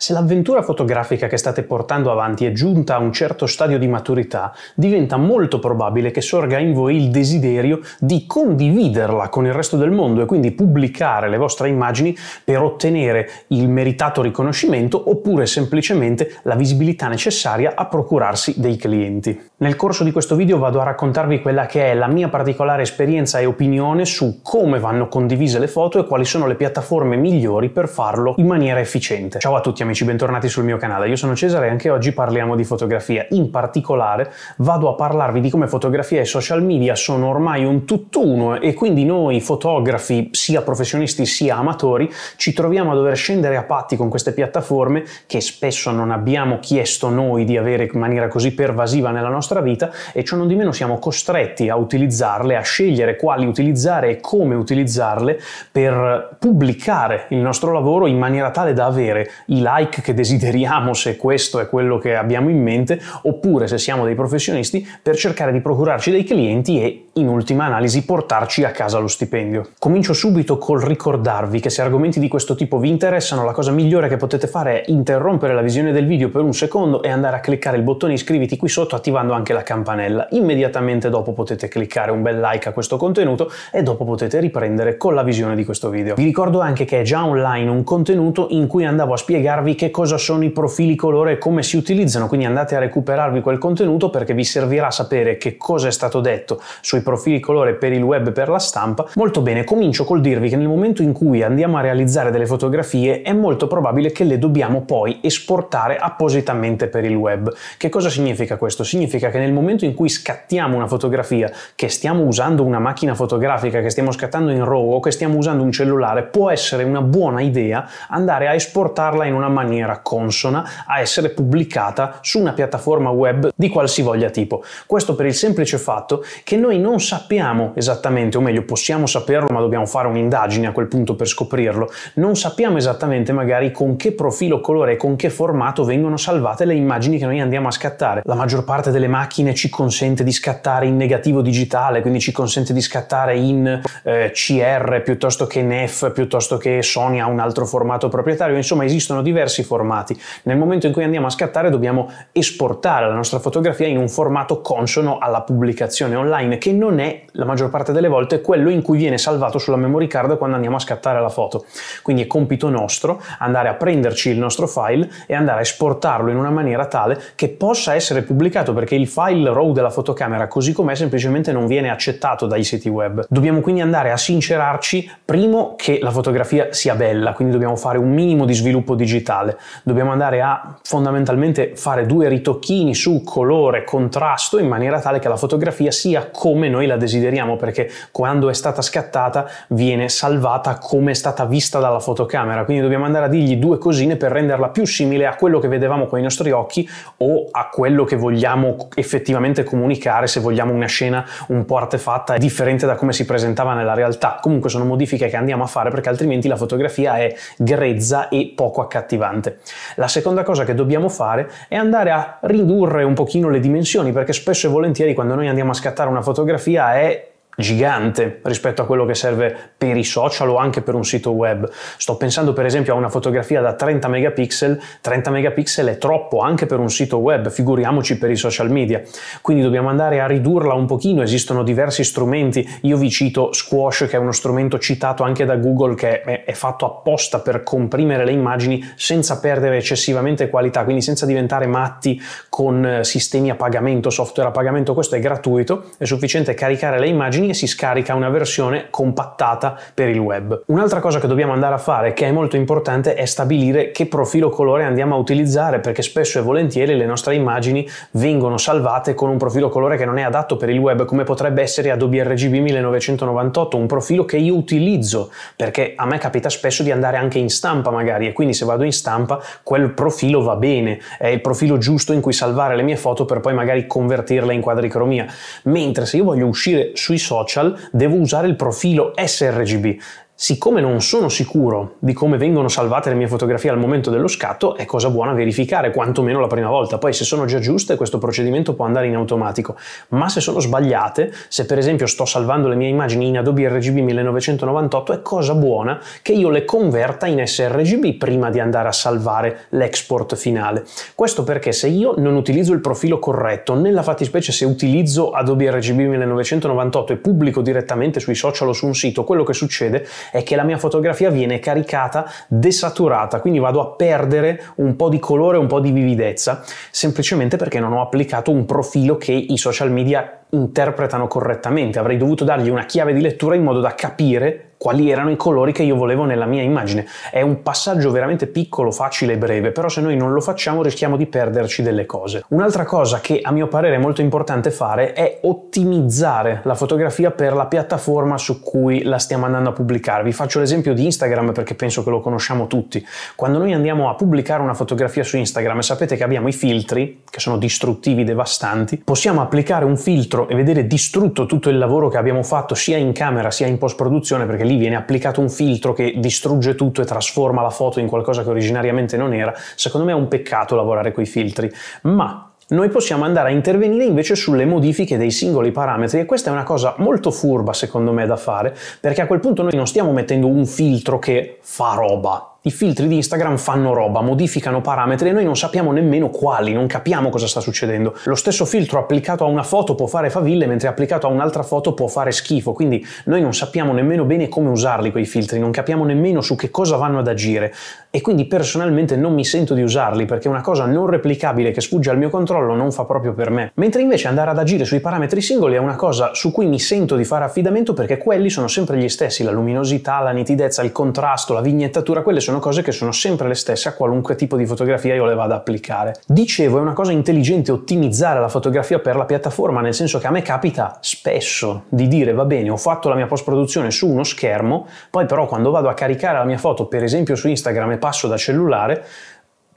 Se l'avventura fotografica che state portando avanti è giunta a un certo stadio di maturità, diventa molto probabile che sorga in voi il desiderio di condividerla con il resto del mondo e quindi pubblicare le vostre immagini per ottenere il meritato riconoscimento oppure semplicemente la visibilità necessaria a procurarsi dei clienti. Nel corso di questo video vado a raccontarvi quella che è la mia particolare esperienza e opinione su come vanno condivise le foto e quali sono le piattaforme migliori per farlo in maniera efficiente. Ciao a tutti amici, bentornati sul mio canale. Io sono Cesare e anche oggi parliamo di fotografia. In particolare vado a parlarvi di come fotografia e social media sono ormai un tutt'uno e quindi noi fotografi, sia professionisti sia amatori, ci troviamo a dover scendere a patti con queste piattaforme che spesso non abbiamo chiesto noi di avere in maniera così pervasiva nella nostra nostra vita e ciò non di meno siamo costretti a utilizzarle, a scegliere quali utilizzare e come utilizzarle per pubblicare il nostro lavoro in maniera tale da avere i like che desideriamo se questo è quello che abbiamo in mente oppure se siamo dei professionisti per cercare di procurarci dei clienti e in ultima analisi portarci a casa lo stipendio. Comincio subito col ricordarvi che se argomenti di questo tipo vi interessano la cosa migliore che potete fare è interrompere la visione del video per un secondo e andare a cliccare il bottone iscriviti qui sotto attivando anche anche la campanella. Immediatamente dopo potete cliccare un bel like a questo contenuto e dopo potete riprendere con la visione di questo video. Vi ricordo anche che è già online un contenuto in cui andavo a spiegarvi che cosa sono i profili colore e come si utilizzano, quindi andate a recuperarvi quel contenuto perché vi servirà sapere che cosa è stato detto sui profili colore per il web e per la stampa. Molto bene, comincio col dirvi che nel momento in cui andiamo a realizzare delle fotografie è molto probabile che le dobbiamo poi esportare appositamente per il web. Che cosa significa questo? Significa significa che nel momento in cui scattiamo una fotografia, che stiamo usando una macchina fotografica, che stiamo scattando in RAW o che stiamo usando un cellulare, può essere una buona idea andare a esportarla in una maniera consona, a essere pubblicata su una piattaforma web di qualsivoglia tipo. Questo per il semplice fatto che noi non sappiamo esattamente, o meglio possiamo saperlo, ma dobbiamo fare un'indagine a quel punto per scoprirlo, non sappiamo esattamente magari con che profilo, colore e con che formato vengono salvate le immagini che noi andiamo a scattare. La maggior parte delle macchine macchine ci consente di scattare in negativo digitale, quindi ci consente di scattare in eh, CR piuttosto che NEF, piuttosto che Sony ha un altro formato proprietario, insomma esistono diversi formati. Nel momento in cui andiamo a scattare dobbiamo esportare la nostra fotografia in un formato consono alla pubblicazione online, che non è la maggior parte delle volte quello in cui viene salvato sulla memory card quando andiamo a scattare la foto. Quindi è compito nostro andare a prenderci il nostro file e andare a esportarlo in una maniera tale che possa essere pubblicato perché il file RAW della fotocamera così com'è semplicemente non viene accettato dai siti web. Dobbiamo quindi andare a sincerarci, primo, che la fotografia sia bella, quindi dobbiamo fare un minimo di sviluppo digitale. Dobbiamo andare a fondamentalmente fare due ritocchini su colore, contrasto, in maniera tale che la fotografia sia come noi la desideriamo, perché quando è stata scattata viene salvata come è stata vista dalla fotocamera. Quindi dobbiamo andare a dirgli due cosine per renderla più simile a quello che vedevamo con i nostri occhi o a quello che vogliamo effettivamente comunicare, se vogliamo, una scena un po' artefatta e differente da come si presentava nella realtà. Comunque sono modifiche che andiamo a fare perché altrimenti la fotografia è grezza e poco accattivante. La seconda cosa che dobbiamo fare è andare a ridurre un pochino le dimensioni perché spesso e volentieri quando noi andiamo a scattare una fotografia è gigante rispetto a quello che serve per i social o anche per un sito web. Sto pensando per esempio a una fotografia da 30 megapixel, 30 megapixel è troppo anche per un sito web, figuriamoci per i social media. Quindi dobbiamo andare a ridurla un pochino, esistono diversi strumenti, io vi cito Squash che è uno strumento citato anche da Google che è fatto apposta per comprimere le immagini senza perdere eccessivamente qualità, quindi senza diventare matti con eh, sistemi a pagamento, software a pagamento, questo è gratuito, è sufficiente caricare le immagini e si scarica una versione compattata per il web. Un'altra cosa che dobbiamo andare a fare, che è molto importante, è stabilire che profilo colore andiamo a utilizzare, perché spesso e volentieri le nostre immagini vengono salvate con un profilo colore che non è adatto per il web, come potrebbe essere Adobe RGB 1998, un profilo che io utilizzo, perché a me capita spesso di andare anche in stampa magari, e quindi se vado in stampa quel profilo va bene, è il profilo giusto in cui salvare le mie foto per poi magari convertirle in quadricromia. Mentre se io voglio uscire sui social, social devo usare il profilo sRGB Siccome non sono sicuro di come vengono salvate le mie fotografie al momento dello scatto, è cosa buona verificare, quantomeno la prima volta. Poi se sono già giuste, questo procedimento può andare in automatico. Ma se sono sbagliate, se per esempio sto salvando le mie immagini in Adobe RGB 1998, è cosa buona che io le converta in sRGB prima di andare a salvare l'export finale. Questo perché se io non utilizzo il profilo corretto, nella fattispecie se utilizzo Adobe RGB 1998 e pubblico direttamente sui social o su un sito, quello che succede è che la mia fotografia viene caricata desaturata, quindi vado a perdere un po' di colore, un po' di vividezza, semplicemente perché non ho applicato un profilo che i social media interpretano correttamente. Avrei dovuto dargli una chiave di lettura in modo da capire quali erano i colori che io volevo nella mia immagine. È un passaggio veramente piccolo, facile e breve, però se noi non lo facciamo rischiamo di perderci delle cose. Un'altra cosa che a mio parere è molto importante fare è ottimizzare la fotografia per la piattaforma su cui la stiamo andando a pubblicare. Vi faccio l'esempio di Instagram perché penso che lo conosciamo tutti. Quando noi andiamo a pubblicare una fotografia su Instagram, sapete che abbiamo i filtri, che sono distruttivi, devastanti, possiamo applicare un filtro dentro e vedere distrutto tutto il lavoro che abbiamo fatto sia in camera sia in post produzione perché lì viene applicato un filtro che distrugge tutto e trasforma la foto in qualcosa che originariamente non era, secondo me è un peccato lavorare con i filtri, ma noi possiamo andare a intervenire invece sulle modifiche dei singoli parametri e questa è una cosa molto furba secondo me da fare perché a quel punto noi non stiamo mettendo un filtro che fa roba i filtri di Instagram fanno roba, modificano parametri e noi non sappiamo nemmeno quali, non capiamo cosa sta succedendo. Lo stesso filtro applicato a una foto può fare faville, mentre applicato a un'altra foto può fare schifo, quindi noi non sappiamo nemmeno bene come usarli quei filtri, non capiamo nemmeno su che cosa vanno ad agire e quindi personalmente non mi sento di usarli perché una cosa non replicabile che sfugge al mio controllo non fa proprio per me. Mentre invece andare ad agire sui parametri singoli è una cosa su cui mi sento di fare affidamento perché quelli sono sempre gli stessi, la luminosità, la nitidezza, il contrasto, la vignettatura, quelle sono sono cose che sono sempre le stesse a qualunque tipo di fotografia io le vado ad applicare. Dicevo, è una cosa intelligente ottimizzare la fotografia per la piattaforma, nel senso che a me capita spesso di dire va bene, ho fatto la mia post-produzione su uno schermo, poi però quando vado a caricare la mia foto, per esempio su Instagram e passo da cellulare,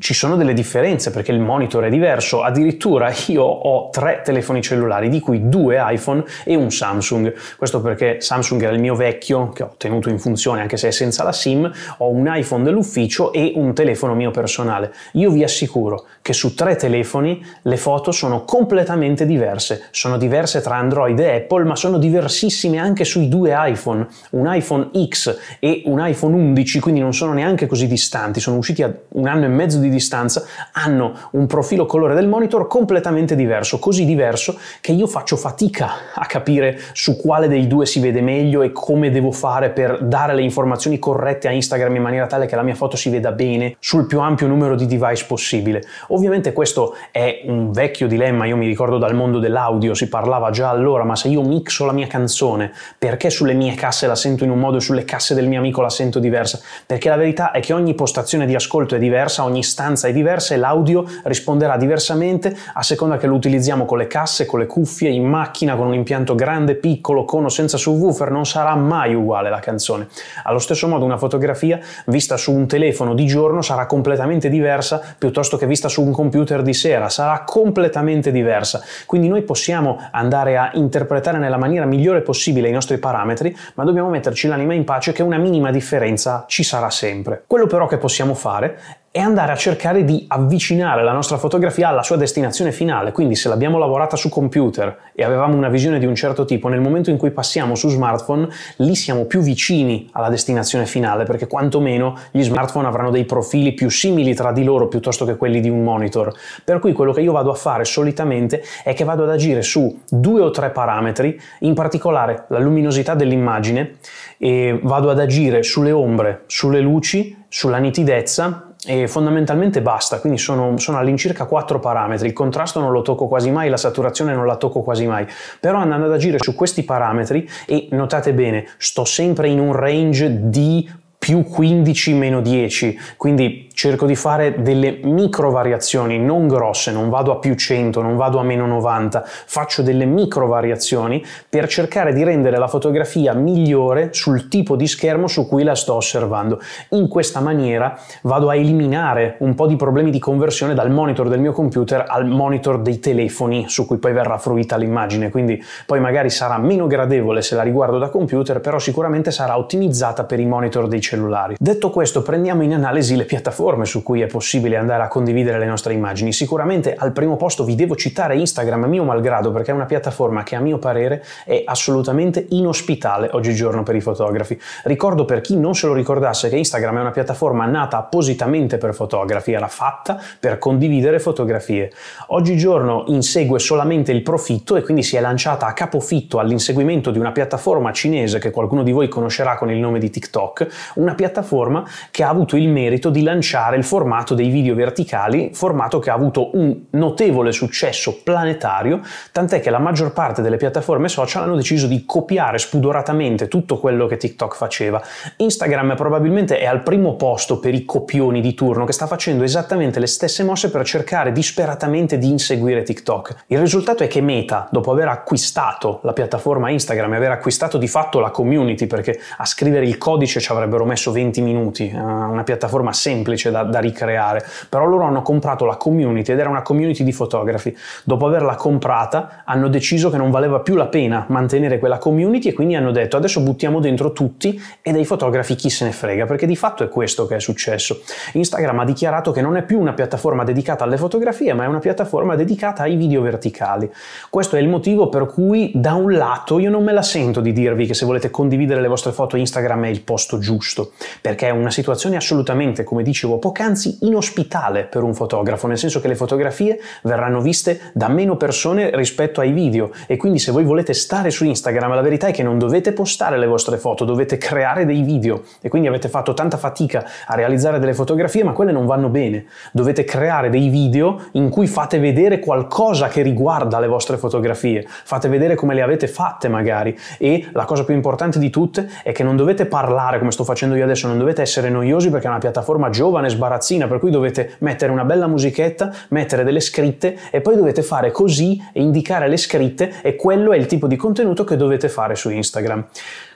ci sono delle differenze perché il monitor è diverso, addirittura io ho tre telefoni cellulari, di cui due iPhone e un Samsung. Questo perché Samsung era il mio vecchio, che ho tenuto in funzione anche se è senza la SIM, ho un iPhone dell'ufficio e un telefono mio personale. Io vi assicuro che su tre telefoni le foto sono completamente diverse, sono diverse tra Android e Apple, ma sono diversissime anche sui due iPhone, un iPhone X e un iPhone 11, quindi non sono neanche così distanti, sono usciti a un anno e mezzo di distanza hanno un profilo colore del monitor completamente diverso, così diverso che io faccio fatica a capire su quale dei due si vede meglio e come devo fare per dare le informazioni corrette a Instagram in maniera tale che la mia foto si veda bene sul più ampio numero di device possibile. Ovviamente questo è un vecchio dilemma, io mi ricordo dal mondo dell'audio, si parlava già allora, ma se io mixo la mia canzone, perché sulle mie casse la sento in un modo e sulle casse del mio amico la sento diversa? Perché la verità è che ogni postazione di ascolto è diversa, ogni stanza stanza è diversa e l'audio risponderà diversamente a seconda che lo utilizziamo con le casse, con le cuffie, in macchina, con un impianto grande, piccolo, con o senza subwoofer, non sarà mai uguale la canzone. Allo stesso modo una fotografia vista su un telefono di giorno sarà completamente diversa piuttosto che vista su un computer di sera, sarà completamente diversa. Quindi noi possiamo andare a interpretare nella maniera migliore possibile i nostri parametri, ma dobbiamo metterci l'anima in pace che una minima differenza ci sarà sempre. Quello però che possiamo fare è andare a cercare di avvicinare la nostra fotografia alla sua destinazione finale, quindi se l'abbiamo lavorata su computer e avevamo una visione di un certo tipo, nel momento in cui passiamo su smartphone, lì siamo più vicini alla destinazione finale, perché quantomeno gli smartphone avranno dei profili più simili tra di loro piuttosto che quelli di un monitor. Per cui quello che io vado a fare solitamente è che vado ad agire su due o tre parametri, in particolare la luminosità dell'immagine, e vado ad agire sulle ombre, sulle luci, sulla nitidezza e fondamentalmente basta, quindi sono, sono all'incirca quattro parametri, il contrasto non lo tocco quasi mai, la saturazione non la tocco quasi mai, però andando ad agire su questi parametri e notate bene, sto sempre in un range di più 15 meno 10, quindi cerco di fare delle micro variazioni, non grosse, non vado a più 100, non vado a meno 90, faccio delle micro variazioni per cercare di rendere la fotografia migliore sul tipo di schermo su cui la sto osservando. In questa maniera vado a eliminare un po' di problemi di conversione dal monitor del mio computer al monitor dei telefoni su cui poi verrà fruita l'immagine, quindi poi magari sarà meno gradevole se la riguardo da computer, però sicuramente sarà ottimizzata per i monitor dei cellulari cellulari. Detto questo, prendiamo in analisi le piattaforme su cui è possibile andare a condividere le nostre immagini. Sicuramente al primo posto vi devo citare Instagram, mio malgrado, perché è una piattaforma che a mio parere è assolutamente inospitale oggigiorno per i fotografi. Ricordo per chi non se lo ricordasse che Instagram è una piattaforma nata appositamente per fotografi, era fatta per condividere fotografie. Oggigiorno insegue solamente il profitto e quindi si è lanciata a capofitto all'inseguimento di una piattaforma cinese che qualcuno di voi conoscerà con il nome di TikTok, una piattaforma che ha avuto il merito di lanciare il formato dei video verticali, formato che ha avuto un notevole successo planetario, tant'è che la maggior parte delle piattaforme social hanno deciso di copiare spudoratamente tutto quello che TikTok faceva. Instagram probabilmente è al primo posto per i copioni di turno che sta facendo esattamente le stesse mosse per cercare disperatamente di inseguire TikTok. Il risultato è che Meta, dopo aver acquistato la piattaforma Instagram e aver acquistato di fatto la community perché a scrivere il codice ci avrebbero messo messo 20 minuti, eh, una piattaforma semplice da, da ricreare, però loro hanno comprato la community ed era una community di fotografi. Dopo averla comprata hanno deciso che non valeva più la pena mantenere quella community e quindi hanno detto adesso buttiamo dentro tutti e dei fotografi chi se ne frega, perché di fatto è questo che è successo. Instagram ha dichiarato che non è più una piattaforma dedicata alle fotografie, ma è una piattaforma dedicata ai video verticali. Questo è il motivo per cui da un lato io non me la sento di dirvi che se volete condividere le vostre foto Instagram è il posto giusto giusto, perché è una situazione assolutamente, come dicevo poc'anzi, inospitale per un fotografo, nel senso che le fotografie verranno viste da meno persone rispetto ai video e quindi se voi volete stare su Instagram la verità è che non dovete postare le vostre foto, dovete creare dei video e quindi avete fatto tanta fatica a realizzare delle fotografie ma quelle non vanno bene, dovete creare dei video in cui fate vedere qualcosa che riguarda le vostre fotografie, fate vedere come le avete fatte magari e la cosa più importante di tutte è che non dovete parlare come sto facendo dicendo io adesso non dovete essere noiosi perché è una piattaforma giovane, sbarazzina, per cui dovete mettere una bella musichetta, mettere delle scritte e poi dovete fare così e indicare le scritte e quello è il tipo di contenuto che dovete fare su Instagram.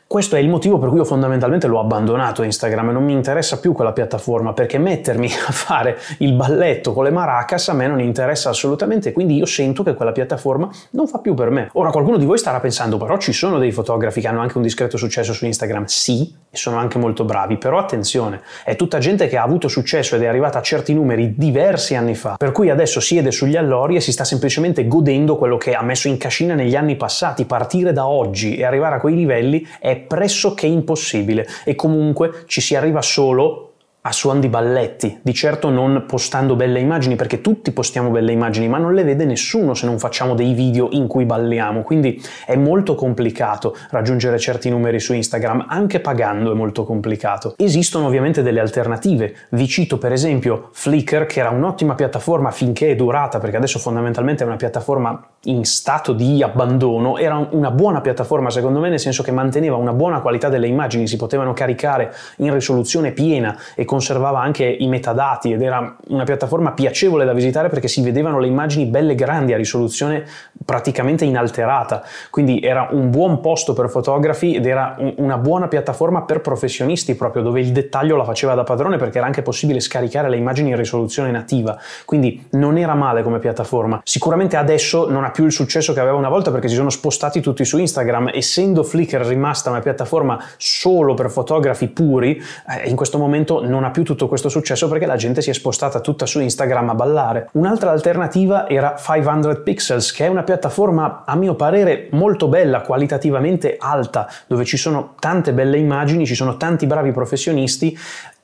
Questo è il motivo per cui io fondamentalmente l'ho abbandonato Instagram e non mi interessa più quella piattaforma perché mettermi a fare il balletto con le maracas a me non interessa assolutamente, quindi io sento che quella piattaforma non fa più per me. Ora qualcuno di voi starà pensando però ci sono dei fotografi che hanno anche un discreto successo su Instagram, sì, sono anche molto bravi, però attenzione, è tutta gente che ha avuto successo ed è arrivata a certi numeri diversi anni fa, per cui adesso siede sugli allori e si sta semplicemente godendo quello che ha messo in cascina negli anni passati, partire da oggi e arrivare a quei livelli è pressoché impossibile e comunque ci si arriva solo a suon di balletti, di certo non postando belle immagini, perché tutti postiamo belle immagini, ma non le vede nessuno se non facciamo dei video in cui balliamo, quindi è molto complicato raggiungere certi numeri su Instagram, anche pagando è molto complicato. Esistono ovviamente delle alternative, vi cito per esempio Flickr, che era un'ottima piattaforma finché è durata, perché adesso fondamentalmente è una piattaforma in stato di abbandono, era una buona piattaforma secondo me, nel senso che manteneva una buona qualità delle immagini, si potevano caricare in risoluzione piena e con conservava anche i metadati ed era una piattaforma piacevole da visitare perché si vedevano le immagini belle grandi a risoluzione praticamente inalterata, quindi era un buon posto per fotografi ed era un, una buona piattaforma per professionisti proprio dove il dettaglio la faceva da padrone perché era anche possibile scaricare le immagini in risoluzione nativa, quindi non era male come piattaforma. Sicuramente adesso non ha più il successo che aveva una volta perché si sono spostati tutti su Instagram, essendo Flickr rimasta una piattaforma solo per fotografi puri, eh, in questo momento non ha più tutto questo successo perché la gente si è spostata tutta su Instagram a ballare. Un'altra alternativa era 500 Pixels, che è una piattaforma a mio parere molto bella, qualitativamente alta, dove ci sono tante belle immagini, ci sono tanti bravi professionisti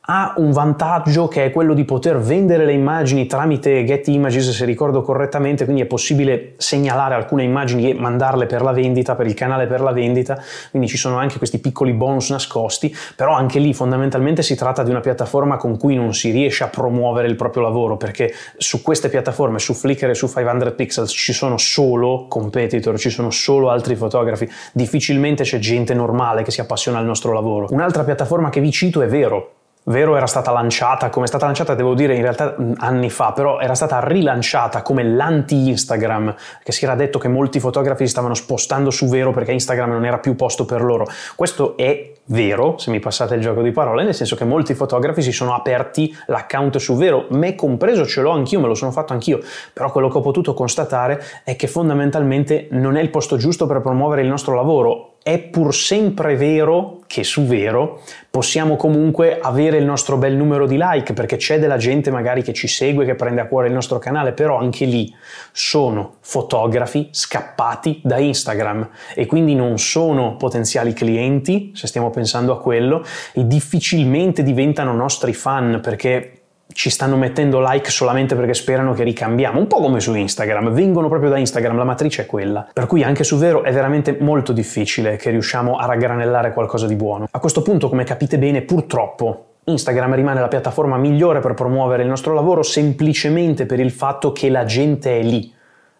ha un vantaggio che è quello di poter vendere le immagini tramite Getty Images se ricordo correttamente, quindi è possibile segnalare alcune immagini e mandarle per la vendita, per il canale per la vendita, quindi ci sono anche questi piccoli bonus nascosti, però anche lì fondamentalmente si tratta di una piattaforma con cui non si riesce a promuovere il proprio lavoro, perché su queste piattaforme, su Flickr e su 500 Pixels ci sono solo competitor, ci sono solo altri fotografi, difficilmente c'è gente normale che si appassiona al nostro lavoro. Un'altra piattaforma che vi cito è Vero, Vero era stata lanciata, come è stata lanciata devo dire in realtà mm, anni fa, però era stata rilanciata come l'anti-Instagram, che si era detto che molti fotografi si stavano spostando su Vero perché Instagram non era più posto per loro. Questo è vero, se mi passate il gioco di parole, nel senso che molti fotografi si sono aperti l'account su Vero, me compreso ce l'ho anch'io, me lo sono fatto anch'io, però quello che ho potuto constatare è che fondamentalmente non è il posto giusto per promuovere il nostro lavoro, è pur sempre vero che su vero possiamo comunque avere il nostro bel numero di like perché c'è della gente magari che ci segue, che prende a cuore il nostro canale, però anche lì sono fotografi scappati da Instagram e quindi non sono potenziali clienti, se stiamo pensando a quello, e difficilmente diventano nostri fan perché ci stanno mettendo like solamente perché sperano che ricambiamo, un po' come su Instagram, vengono proprio da Instagram, la matrice è quella. Per cui anche su Vero è veramente molto difficile che riusciamo a raggranellare qualcosa di buono. A questo punto, come capite bene, purtroppo Instagram rimane la piattaforma migliore per promuovere il nostro lavoro semplicemente per il fatto che la gente è lì.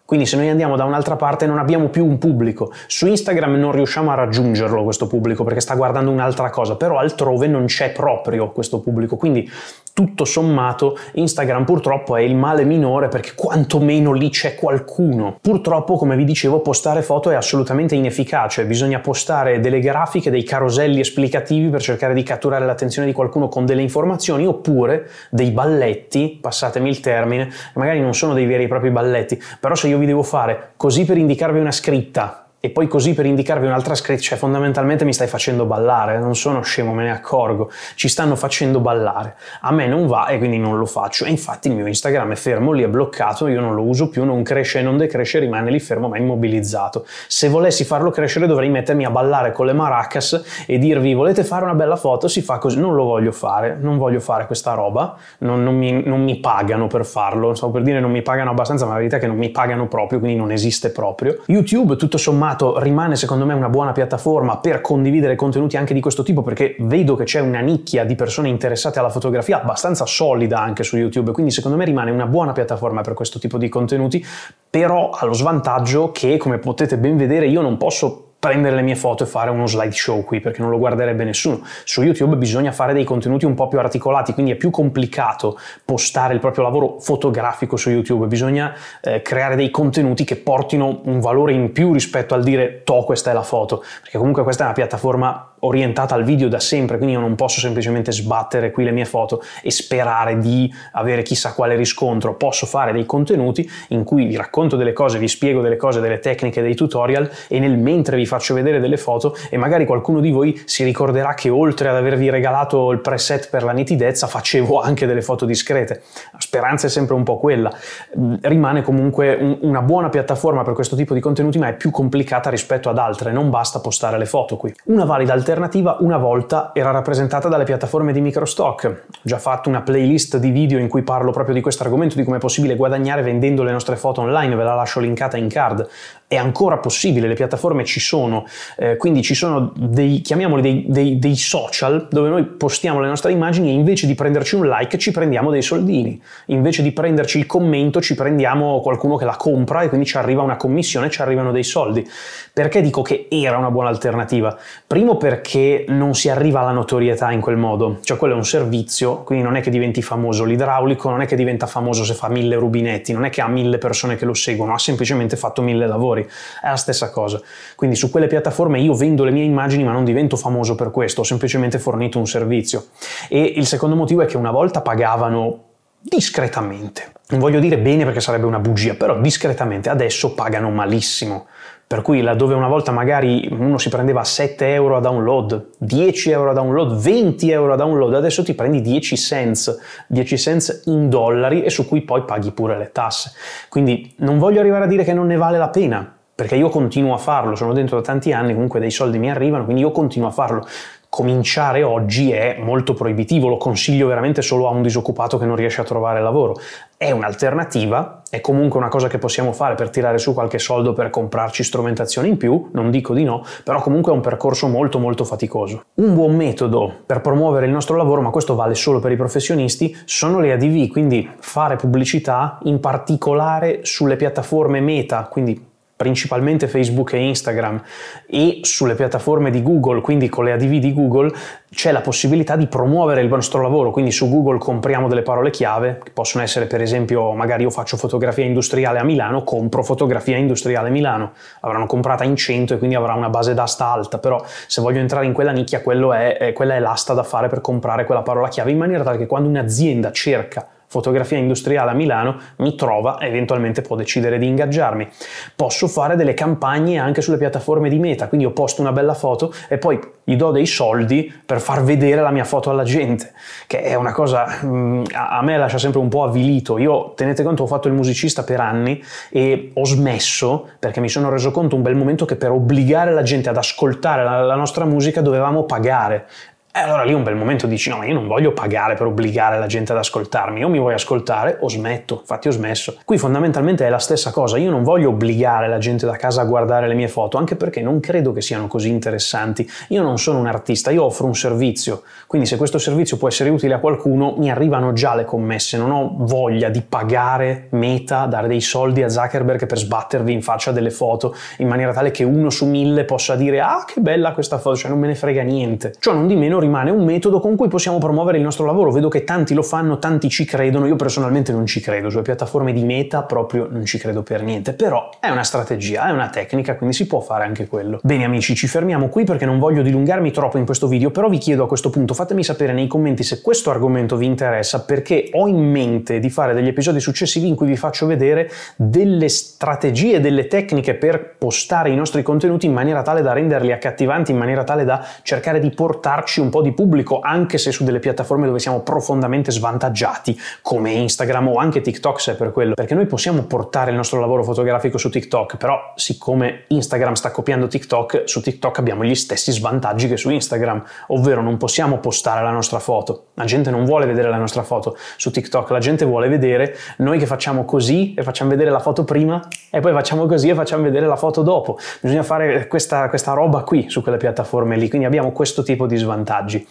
Quindi se noi andiamo da un'altra parte non abbiamo più un pubblico. Su Instagram non riusciamo a raggiungerlo questo pubblico perché sta guardando un'altra cosa, però altrove non c'è proprio questo pubblico. Quindi tutto sommato Instagram purtroppo è il male minore perché quantomeno lì c'è qualcuno. Purtroppo, come vi dicevo, postare foto è assolutamente inefficace, bisogna postare delle grafiche, dei caroselli esplicativi per cercare di catturare l'attenzione di qualcuno con delle informazioni oppure dei balletti, passatemi il termine, magari non sono dei veri e propri balletti, però se io vi devo fare così per indicarvi una scritta, e poi così per indicarvi un'altra scrittura, cioè fondamentalmente mi stai facendo ballare, non sono scemo, me ne accorgo, ci stanno facendo ballare, a me non va e quindi non lo faccio e infatti il mio Instagram è fermo lì, è bloccato, io non lo uso più, non cresce e non decresce, rimane lì fermo ma immobilizzato. Se volessi farlo crescere dovrei mettermi a ballare con le maracas e dirvi volete fare una bella foto, si fa così, non lo voglio fare, non voglio fare questa roba, non, non, mi, non mi, pagano per farlo, stavo per dire non mi pagano abbastanza ma la verità è che non mi pagano proprio, quindi non esiste proprio. YouTube tutto sommato filmato rimane secondo me una buona piattaforma per condividere contenuti anche di questo tipo perché vedo che c'è una nicchia di persone interessate alla fotografia abbastanza solida anche su YouTube, quindi secondo me rimane una buona piattaforma per questo tipo di contenuti, però ha lo svantaggio che come potete ben vedere io non posso prendere le mie foto e fare uno slideshow qui perché non lo guarderebbe nessuno. Su YouTube bisogna fare dei contenuti un po' più articolati, quindi è più complicato postare il proprio lavoro fotografico su YouTube, bisogna eh, creare dei contenuti che portino un valore in più rispetto al dire to questa è la foto, perché comunque questa è una piattaforma orientata al video da sempre, quindi io non posso semplicemente sbattere qui le mie foto e sperare di avere chissà quale riscontro, posso fare dei contenuti in cui vi racconto delle cose, vi spiego delle cose, delle tecniche, dei tutorial e nel mentre vi faccio vedere delle foto e magari qualcuno di voi si ricorderà che oltre ad avervi regalato il preset per la nitidezza facevo anche delle foto discrete. La speranza è sempre un po' quella. Mm, rimane comunque un, una buona piattaforma per questo tipo di contenuti, ma è più complicata rispetto ad altre, non basta postare le foto qui. Una valida alternativa alternativa una volta era rappresentata dalle piattaforme di microstock. Ho già fatto una playlist di video in cui parlo proprio di questo argomento, di come è possibile guadagnare vendendo le nostre foto online, ve la lascio linkata in card. È ancora possibile, le piattaforme ci sono, eh, quindi ci sono dei, chiamiamoli dei, dei, dei social dove noi postiamo le nostre immagini e invece di prenderci un like ci prendiamo dei soldini, invece di prenderci il commento ci prendiamo qualcuno che la compra e quindi ci arriva una commissione, e ci arrivano dei soldi. Perché dico che era una buona alternativa? Primo perché perché non si arriva alla notorietà in quel modo, cioè quello è un servizio, quindi non è che diventi famoso l'idraulico, non è che diventa famoso se fa mille rubinetti, non è che ha mille persone che lo seguono, ha semplicemente fatto mille lavori, è la stessa cosa. Quindi su quelle piattaforme io vendo le mie immagini ma non divento famoso per questo, ho semplicemente fornito un servizio. E il secondo motivo è che una volta pagavano discretamente, non voglio dire bene perché sarebbe una bugia, però discretamente adesso pagano malissimo. Per cui laddove una volta magari uno si prendeva 7 euro a download, 10 euro a download, 20 euro a download, adesso ti prendi 10 cents, 10 cents in dollari e su cui poi paghi pure le tasse. Quindi non voglio arrivare a dire che non ne vale la pena, perché io continuo a farlo, sono dentro da tanti anni, comunque dei soldi mi arrivano, quindi io continuo a farlo. Cominciare oggi è molto proibitivo, lo consiglio veramente solo a un disoccupato che non riesce a trovare lavoro. È un'alternativa, è comunque una cosa che possiamo fare per tirare su qualche soldo per comprarci strumentazione in più, non dico di no, però comunque è un percorso molto molto faticoso. Un buon metodo per promuovere il nostro lavoro, ma questo vale solo per i professionisti, sono le ADV, quindi fare pubblicità in particolare sulle piattaforme meta, quindi principalmente Facebook e Instagram e sulle piattaforme di Google, quindi con le ADV di Google, c'è la possibilità di promuovere il nostro lavoro, quindi su Google compriamo delle parole chiave, che possono essere per esempio magari io faccio fotografia industriale a Milano, compro fotografia industriale a Milano, avranno comprata in 100 e quindi avrà una base d'asta alta, però se voglio entrare in quella nicchia, è, eh, quella è l'asta da fare per comprare quella parola chiave, in maniera tale che quando un'azienda cerca fotografia industriale a Milano mi trova e eventualmente può decidere di ingaggiarmi. Posso fare delle campagne anche sulle piattaforme di meta, quindi io posto una bella foto e poi gli do dei soldi per far vedere la mia foto alla gente, che è una cosa mm, a me lascia sempre un po' avvilito. Io tenete conto ho fatto il musicista per anni e ho smesso perché mi sono reso conto un bel momento che per obbligare la gente ad ascoltare la, la nostra musica dovevamo pagare e eh, allora lì un bel momento dici no ma io non voglio pagare per obbligare la gente ad ascoltarmi, o mi vuoi ascoltare o smetto, infatti ho smesso. Qui fondamentalmente è la stessa cosa, io non voglio obbligare la gente da casa a guardare le mie foto, anche perché non credo che siano così interessanti. Io non sono un artista, io offro un servizio, quindi se questo servizio può essere utile a qualcuno mi arrivano già le commesse, non ho voglia di pagare meta, dare dei soldi a Zuckerberg per sbattervi in faccia delle foto in maniera tale che uno su mille possa dire ah che bella questa foto, cioè non me ne frega niente. Ciò non di meno rimane un metodo con cui possiamo promuovere il nostro lavoro. Vedo che tanti lo fanno, tanti ci credono, io personalmente non ci credo, sulle piattaforme di meta proprio non ci credo per niente, però è una strategia, è una tecnica, quindi si può fare anche quello. Bene amici, ci fermiamo qui perché non voglio dilungarmi troppo in questo video, però vi chiedo a questo punto, fatemi sapere nei commenti se questo argomento vi interessa, perché ho in mente di fare degli episodi successivi in cui vi faccio vedere delle strategie, delle tecniche per postare i nostri contenuti in maniera tale da renderli accattivanti, in maniera tale da cercare di portarci un po' di pubblico, anche se su delle piattaforme dove siamo profondamente svantaggiati, come Instagram o anche TikTok se è per quello, perché noi possiamo portare il nostro lavoro fotografico su TikTok, però siccome Instagram sta copiando TikTok, su TikTok abbiamo gli stessi svantaggi che su Instagram, ovvero non possiamo postare la nostra foto, la gente non vuole vedere la nostra foto su TikTok, la gente vuole vedere noi che facciamo così e facciamo vedere la foto prima e poi facciamo così e facciamo vedere la foto dopo, bisogna fare questa, questa roba qui su quelle piattaforme lì, quindi abbiamo questo tipo di svantaggio vantaggi.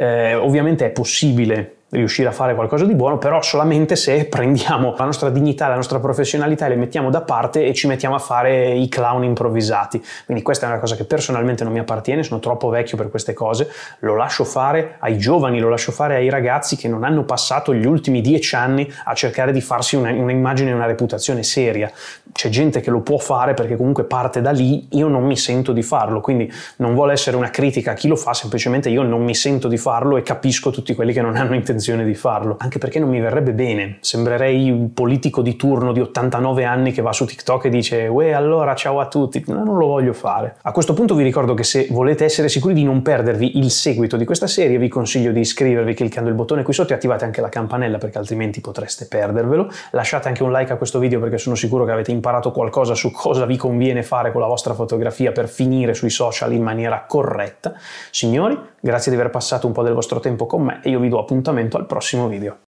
Eh, ovviamente è possibile riuscire a fare qualcosa di buono, però solamente se prendiamo la nostra dignità, la nostra professionalità e le mettiamo da parte e ci mettiamo a fare i clown improvvisati. Quindi questa è una cosa che personalmente non mi appartiene, sono troppo vecchio per queste cose, lo lascio fare ai giovani, lo lascio fare ai ragazzi che non hanno passato gli ultimi dieci anni a cercare di farsi un'immagine e una reputazione seria. C'è gente che lo può fare perché comunque parte da lì, io non mi sento di farlo, quindi non vuole essere una critica a chi lo fa, semplicemente io non mi sento di farlo farlo e capisco tutti quelli che non hanno intenzione di farlo, anche perché non mi verrebbe bene, sembrerei un politico di turno di 89 anni che va su TikTok e dice uè allora ciao a tutti, no, non lo voglio fare. A questo punto vi ricordo che se volete essere sicuri di non perdervi il seguito di questa serie vi consiglio di iscrivervi cliccando il bottone qui sotto e attivate anche la campanella perché altrimenti potreste perdervelo, lasciate anche un like a questo video perché sono sicuro che avete imparato qualcosa su cosa vi conviene fare con la vostra fotografia per finire sui social in maniera corretta. Signori, Grazie di aver passato un po' del vostro tempo con me e io vi do appuntamento al prossimo video.